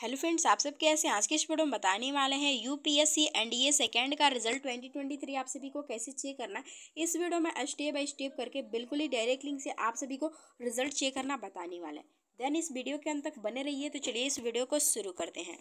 hello friends आप सब कैसे आज के इस वीडियो में बताने वाले हैं यूपीएससी एनडीए सेकेंड का रिजल्ट 2023 आप सभी को कैसे चेक करना है इस वीडियो में स्टेप बाय स्टेप करके बिल्कुल ही डायरेक्ट लिंक से आप सभी को रिजल्ट चेक करना बताने वाला है देन इस वीडियो के अंत तक बने रहिए तो चलिए इस वीडियो को शुरू करते हैं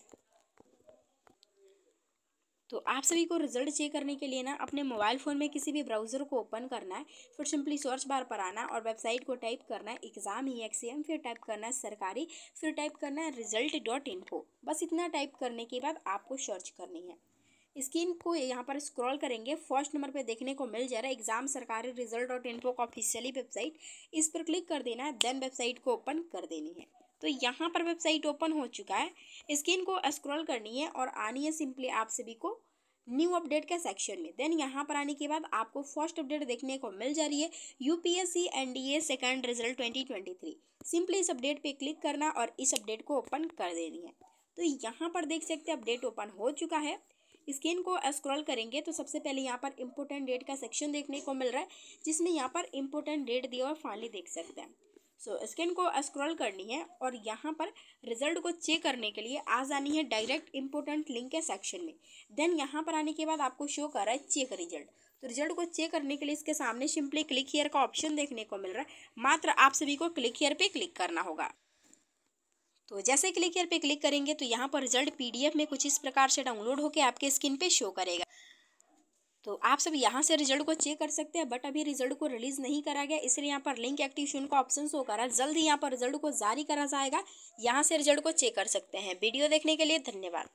तो आप सभी को रिजल्ट चेक करने के लिए ना अपने मोबाइल फ़ोन में किसी भी ब्राउज़र को ओपन करना है फिर सिंपली सर्च बार पर आना और वेबसाइट को टाइप करना है एग्ज़ाम ई एम फिर टाइप करना है सरकारी फिर टाइप करना है रिजल्ट डॉट इन को बस इतना टाइप करने के बाद आपको सर्च करनी है स्क्रीन को यहाँ पर स्क्रॉल करेंगे फर्स्ट नंबर पे देखने को मिल जा रहा है exam Sarkari result dot info का ऑफिशियली वेबसाइट इस पर क्लिक कर देना है देन वेबसाइट को ओपन कर देनी है तो यहाँ पर वेबसाइट ओपन हो चुका है स्क्रीन को स्क्रॉल करनी है और आनी है सिंपली आप सभी को न्यू अपडेट के सेक्शन में देन यहाँ पर आने के बाद आपको फर्स्ट अपडेट देखने को मिल जा रही है UPSC NDA second result 2023 simply इस अपडेट पे क्लिक करना और इस अपडेट को ओपन कर देनी है तो यहाँ पर देख सकते हैं अपडेट ओपन हो चुका है स्क्रीन को स्क्रॉल करेंगे तो सबसे पहले यहाँ पर इम्पोर्टेंट डेट का सेक्शन देखने को मिल रहा है जिसमें यहाँ पर इम्पोर्टेंट डेट दिया और फाइनली देख सकते हैं सो so, स्क्रीन को स्क्रॉल करनी है और यहाँ पर रिजल्ट को चेक करने के लिए आ जानी है डायरेक्ट इम्पोर्टेंट लिंक के सेक्शन में देन यहाँ पर आने के बाद आपको शो कर रहा है चेक रिजल्ट तो रिजल्ट को चेक करने के लिए इसके सामने सिंपली क्लिक हेयर का ऑप्शन देखने को मिल रहा है मात्र आप सभी को क्लिक हेयर पे क्लिक करना होगा तो जैसे क्लिक हेयर पे क्लिक करेंगे तो यहाँ पर रिजल्ट पी में कुछ इस प्रकार से डाउनलोड होकर आपके स्क्रीन पे शो करेगा तो आप सब यहाँ से रिजल्ट को चेक कर सकते हैं बट अभी रिजल्ट को रिलीज़ नहीं करा गया इसलिए यहाँ पर लिंक एक्टिवेशन का ऑप्शन शो करा जल्द ही यहाँ पर रिजल्ट को जारी करा जाएगा यहाँ से रिजल्ट को चेक कर सकते हैं वीडियो देखने के लिए धन्यवाद